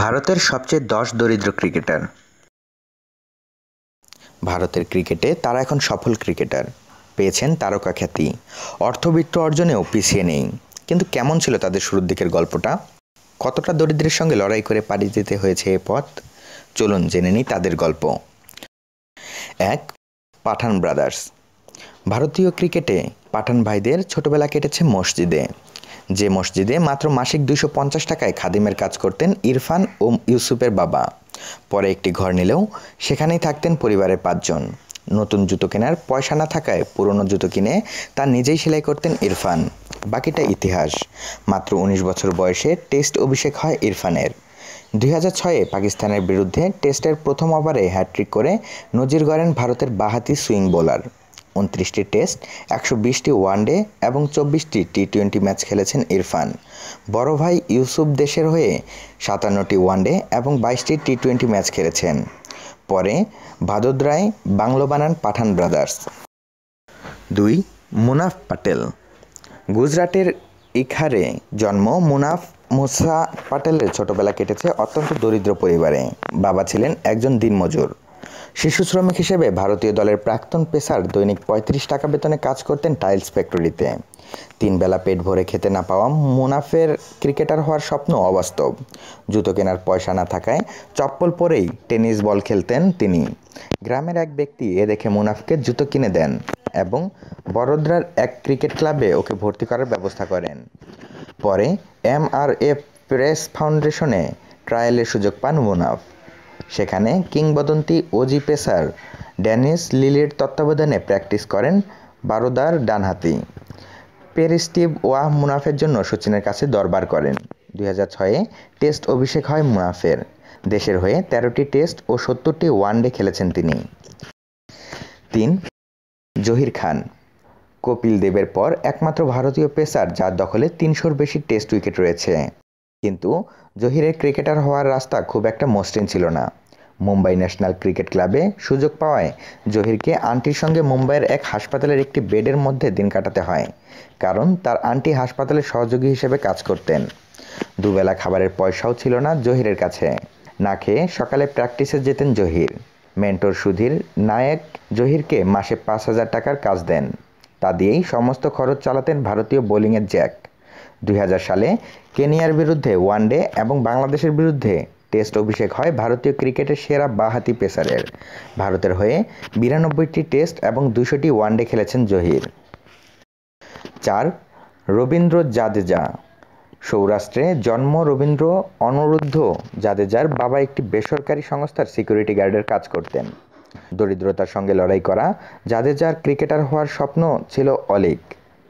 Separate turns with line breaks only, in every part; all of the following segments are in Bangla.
ভারতের সবচেয়ে দশ দরিদ্র ক্রিকেটার ভারতের ক্রিকেটে তারা এখন সফল ক্রিকেটার পেয়েছেন তারকা খ্যাতি অর্থবিত্ত অর্জনেও পিছিয়ে নেই কিন্তু কেমন ছিল তাদের শুরুর দিকের গল্পটা কতটা দরিদ্রের সঙ্গে লড়াই করে পাড়ি দিতে হয়েছে এ পথ চলুন জেনে নিই তাদের গল্প এক পাঠান ব্রাদার্স ভারতীয় ক্রিকেটে পাঠান ভাইদের ছোটবেলা কেটেছে মসজিদে যে মসজিদে মাত্র মাসিক দুশো পঞ্চাশ টাকায় খাদিমের কাজ করতেন ইরফান ও ইউসুফের বাবা পরে একটি ঘর নিলেও সেখানেই থাকতেন পরিবারের পাঁচজন নতুন জুতো কেনার পয়সা না থাকায় পুরনো জুতো কিনে তা নিজেই সেলাই করতেন ইরফান বাকিটা ইতিহাস মাত্র ১৯ বছর বয়সে টেস্ট অভিষেক হয় ইরফানের দুই হাজার ছয়ে পাকিস্তানের বিরুদ্ধে টেস্টের প্রথম ওভারে হ্যাট্রিক করে নজির গড়েন ভারতের বাহাতি সুইং বোলার উনত্রিশটি টেস্ট একশো বিশটি ওয়ানডে এবং চব্বিশটি টি টোয়েন্টি ম্যাচ খেলেছেন ইরফান বড় ভাই ইউসুফ দেশের হয়ে সাতান্নটি ওয়ানডে এবং বাইশটি টি টোয়েন্টি ম্যাচ খেলেছেন পরে ভাদোদরায় বাংলো বানান পাঠান ব্রাদার্স দুই মুনাফ পাটেল গুজরাটের ইখারে জন্ম মুনাফ মুসা পাটেলের ছোটবেলা কেটেছে অত্যন্ত দরিদ্র পরিবারে বাবা ছিলেন একজন দিনমজুর শিশু শ্রমিক হিসেবে ভারতীয় দলের প্রাক্তন পেসার দৈনিক ৩৫ টাকা বেতনে কাজ করতেন টাইলস ফ্যাক্টরিতে তিন বেলা পেট ভরে খেতে না পাওয়া মুনাফের ক্রিকেটার হওয়ার স্বপ্ন অবাস্তব জুতো কেনার পয়সা না থাকায় চপ্পল পরেই টেনিস বল খেলতেন তিনি গ্রামের এক ব্যক্তি এ দেখে মুনাফকে জুতো কিনে দেন এবং বড়োদ্রার এক ক্রিকেট ক্লাবে ওকে ভর্তি করার ব্যবস্থা করেন পরে এমআরএফ প্রেস ফাউন্ডেশনে ট্রায়ালের সুযোগ পান মুনাফ সেখানে কিংবদন্তি ওজি পেসার ড্যানিস লিলির তত্ত্বাবধানে প্র্যাকটিস করেন বারোদার ডানহাতি পেরিস্টিভ ওয়াহ মুনাফের জন্য সচিনের কাছে দরবার করেন দুই হাজার ছয়ে টেস্ট অভিষেক হয় মুনাফের দেশের হয়ে তেরোটি টেস্ট ও সত্তরটি ওয়ানডে খেলেছেন তিনি তিন জহির খান কপিল দেবের পর একমাত্র ভারতীয় পেসার যার দখলে তিনশোর বেশি টেস্ট উইকেট রয়েছে কিন্তু জহিরের ক্রিকেটার হওয়ার রাস্তা খুব একটা মসৃণ ছিল না মুম্বাই ন্যাশনাল ক্রিকেট ক্লাবে সুযোগ পাওয়ায় জহিরকে আন্টির সঙ্গে মুম্বাইয়ের এক হাসপাতালের একটি বেডের মধ্যে দিন কাটাতে হয় কারণ তার আন্টি হাসপাতালে সহযোগী হিসেবে কাজ করতেন দুবেলা খাবারের পয়সাও ছিল না জহিরের কাছে না খেয়ে সকালে প্র্যাকটিসে যেতেন জহির মেন্টর সুধীর নায়েক জহিরকে মাসে পাঁচ হাজার টাকার কাজ দেন তা দিয়েই সমস্ত খরচ চালাতেন ভারতীয় বোলিংয়ের জ্যাক দুই সালে কেনিয়ার বিরুদ্ধে ওয়ানডে এবং বাংলাদেশের বিরুদ্ধে টেস্ট অভিষেক হয় ভারতীয় ক্রিকেটের সেরা বাহাতি পেসারের ভারতের হয়ে বিরানব্বইটি টেস্ট এবং দুশোটি ওয়ানডে খেলেছেন জহির চার রবীন্দ্র জাদেজা সৌরাষ্ট্রে জন্ম রবীন্দ্র অনরুদ্ধ জাদেজার বাবা একটি বেসরকারি সংস্থার সিকিউরিটি গার্ডের কাজ করতেন দরিদ্রতার সঙ্গে লড়াই করা জাদেজার ক্রিকেটার হওয়ার স্বপ্ন ছিল অলিক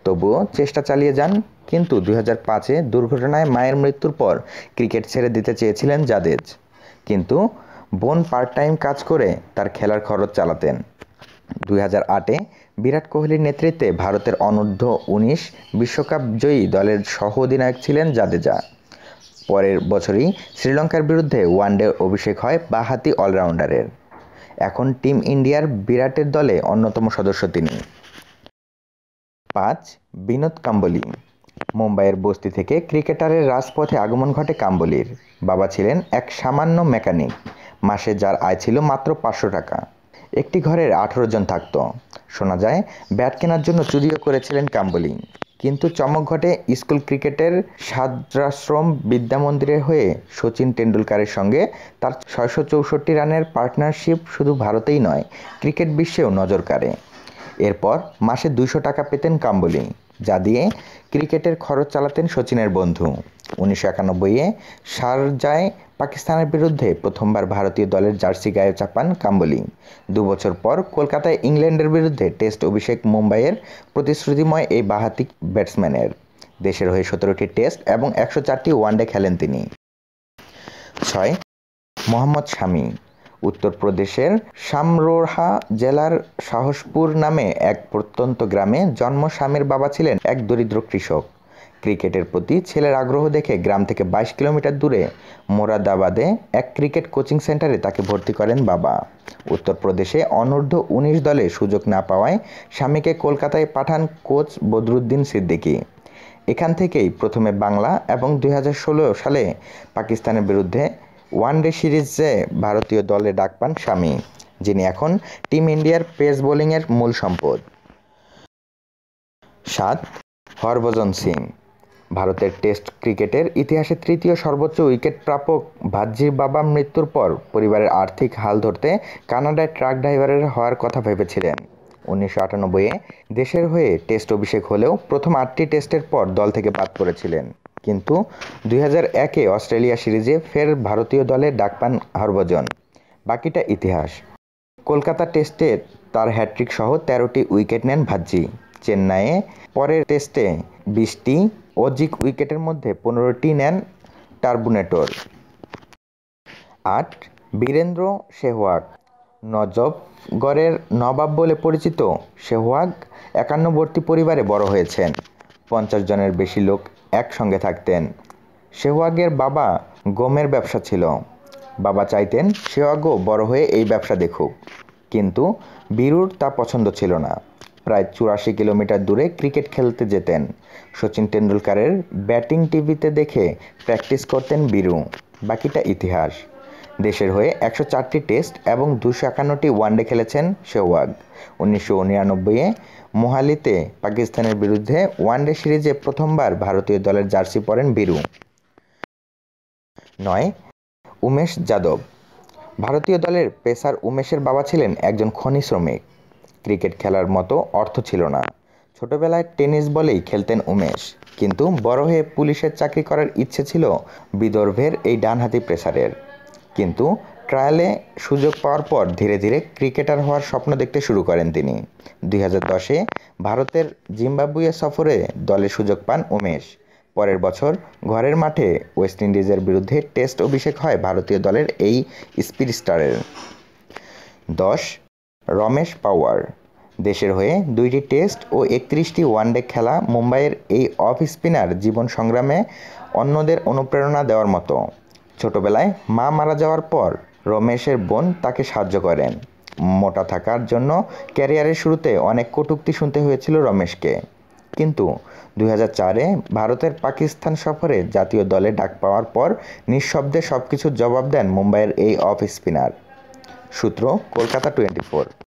তবুও চেষ্টা চালিয়ে যান কিন্তু দুই হাজার পাঁচে দুর্ঘটনায় মায়ের মৃত্যুর পর ক্রিকেট ছেড়ে দিতে চেয়েছিলেন জাদেজ কিন্তু বোন পার্ট টাইম কাজ করে তার খেলার খরচ চালাতেন দুই হাজার আটে বিরাট কোহলির নেতৃত্বে ভারতের অনূর্ধ্ব উনিশ বিশ্বকাপ জয়ী দলের সহ অধিনায়ক ছিলেন জাদেজা পরের বছরই শ্রীলঙ্কার বিরুদ্ধে ওয়ানডে অভিষেক হয় বাহাতি অলরাউন্ডারের এখন টিম ইন্ডিয়ার বিরাটের দলে অন্যতম সদস্য তিনি পাঁচ বিনোদ কাম্বলি মুম্বাইয়ের বস্তি থেকে ক্রিকেটারের রাজপথে আগমন ঘটে কাম্বলির বাবা ছিলেন এক সামান্য মেকানিক মাসে যার আয় ছিল মাত্র পাঁচশো টাকা একটি ঘরের আঠেরো জন থাকত শোনা যায় ব্যাট কেনার জন্য চুরিও করেছিলেন কাম্বলি কিন্তু চমক ঘটে স্কুল ক্রিকেটের সাদ্রাশ্রম বিদ্যামন্দিরে হয়ে সচিন টেন্ডুলকারের সঙ্গে তার ছয়শো চৌষট্টি রানের পার্টনারশিপ শুধু ভারতেই নয় ক্রিকেট বিশ্বেও নজর কাড়ে এরপর মাসে দুইশো টাকা পেতেন কাম্বুলি যা দিয়ে ক্রিকেটের খরচ চালাতেন সচিনের বন্ধু উনিশশো একানব্বইয়ে শারজায় পাকিস্তানের বিরুদ্ধে প্রথমবার ভারতীয় দলের জার্সি গায়ে চাপান দু দুবছর পর কলকাতায় ইংল্যান্ডের বিরুদ্ধে টেস্ট অভিষেক মুম্বাইয়ের প্রতিশ্রুতিময় এই বাহাতি ব্যাটসম্যানের দেশের হয়ে সতেরোটি টেস্ট এবং একশো চারটি ওয়ানডে খেলেন তিনি ছয় মোহাম্মদ শামী উত্তরপ্রদেশের সামরোহা জেলার সাহসপুর নামে এক প্রত্যন্ত গ্রামে জন্ম স্বামীর বাবা ছিলেন এক দরিদ্র কৃষক ক্রিকেটের প্রতি ছেলের আগ্রহ দেখে গ্রাম থেকে বাইশ কিলোমিটার দূরে মোরাদাবাদে এক ক্রিকেট কোচিং সেন্টারে তাকে ভর্তি করেন বাবা উত্তরপ্রদেশে অনূর্ধ্ব উনিশ দলে সুযোগ না পাওয়ায় স্বামীকে কলকাতায় পাঠান কোচ বদরুদ্দিন সিদ্দিকী এখান থেকেই প্রথমে বাংলা এবং দুই সালে পাকিস্তানের বিরুদ্ধে ওয়ানডে সিরিজে ভারতীয় দলে ডাক পান স্বামী যিনি এখন টিম ইন্ডিয়ার পেস বোলিংয়ের মূল সম্পদ সাত হরভজন সিং ভারতের টেস্ট ক্রিকেটের ইতিহাসে তৃতীয় সর্বোচ্চ উইকেট প্রাপক ভাজ্জির বাবা মৃত্যুর পর পরিবারের আর্থিক হাল ধরতে কানাডায় ট্রাক ড্রাইভারের হওয়ার কথা ভেবেছিলেন উনিশশো আটানব্বইয়ে দেশের হয়ে টেস্ট অভিষেক হলেও প্রথম আটটি টেস্টের পর দল থেকে বাদ পড়েছিলেন কিন্তু দুই হাজার একে অস্ট্রেলিয়া সিরিজে ফের ভারতীয় দলে ডাক পান হরভজন বাকিটা ইতিহাস কলকাতা টেস্টে তার হ্যাট্রিক সহ তেরোটি উইকেট নেন ভাজ্জি চেন্নাইয়ে পরের টেস্টে বিশটি অজিক উইকেটের মধ্যে পনেরোটি নেন টার্বুনেটর আট বীরেন্দ্র সেহওয়াগ নজবগড়ের নবাব বলে পরিচিত শেহওয়াগ একান্নবর্তী পরিবারে বড় হয়েছেন পঞ্চাশ জনের বেশি লোক একসঙ্গে থাকতেন শেহওয়াগের বাবা গমের ব্যবসা ছিল বাবা চাইতেন সেহওয়াগও বড় হয়ে এই ব্যবসা দেখুক কিন্তু বীরুর তা পছন্দ ছিল না প্রায় চুরাশি কিলোমিটার দূরে ক্রিকেট খেলতে যেতেন সচিন টেন্ডুলকারের ব্যাটিং টিভিতে দেখে প্র্যাকটিস করতেন বীরু বাকিটা ইতিহাস দেশের হয়ে একশো চারটি টেস্ট এবং দুশো একান্নটি ওয়ানডে খেলেছেন শেহওয়াগ উনিশশো নিরানব্বইয়ে মোহালিতে পাকিস্তানের বিরুদ্ধে ওয়ানডে সিরিজে প্রথমবার ভারতীয় দলের জার্সি পরেন বীরু নয় উমেশ যাদব ভারতীয় দলের পেসার উমেশের বাবা ছিলেন একজন খনি শ্রমিক ক্রিকেট খেলার মতো অর্থ ছিল না ছোটবেলায় টেনিস বলেই খেলতেন উমেশ কিন্তু বড় হয়ে পুলিশের চাকরি করার ইচ্ছে ছিল বিদর্ভের এই ডানহাতি প্রেসারের কিন্তু ট্রায়ালে সুযোগ পাওয়ার পর ধীরে ধীরে ক্রিকেটার হওয়ার স্বপ্ন দেখতে শুরু করেন তিনি দুই দশে ভারতের জিম্বাবুয়ে সফরে দলে সুযোগ পান উমেশ পরের বছর ঘরের মাঠে ওয়েস্ট ইন্ডিজের বিরুদ্ধে টেস্ট অভিষেক হয় ভারতীয় দলের এই স্পিড স্টারের দশ রমেশ পাওয়ার দেশের হয়ে দুইটি টেস্ট ও একত্রিশটি ওয়ানডে খেলা মুম্বাইয়ের এই অফ স্পিনার জীবন সংগ্রামে অন্যদের অনুপ্রেরণা দেওয়ার মতো ছোটবেলায় মা মারা যাওয়ার পর রমেশের বোন তাকে সাহায্য করেন মোটা থাকার জন্য ক্যারিয়ারের শুরুতে অনেক কটুক্তি শুনতে হয়েছিল রমেশকে কিন্তু দুই চারে ভারতের পাকিস্তান সফরে জাতীয় দলে ডাক পাওয়ার পর নিঃশব্দে সব কিছুর জবাব দেন মুম্বাইয়ের এই অফ স্পিনার সূত্র কলকাতা টোয়েন্টি ফোর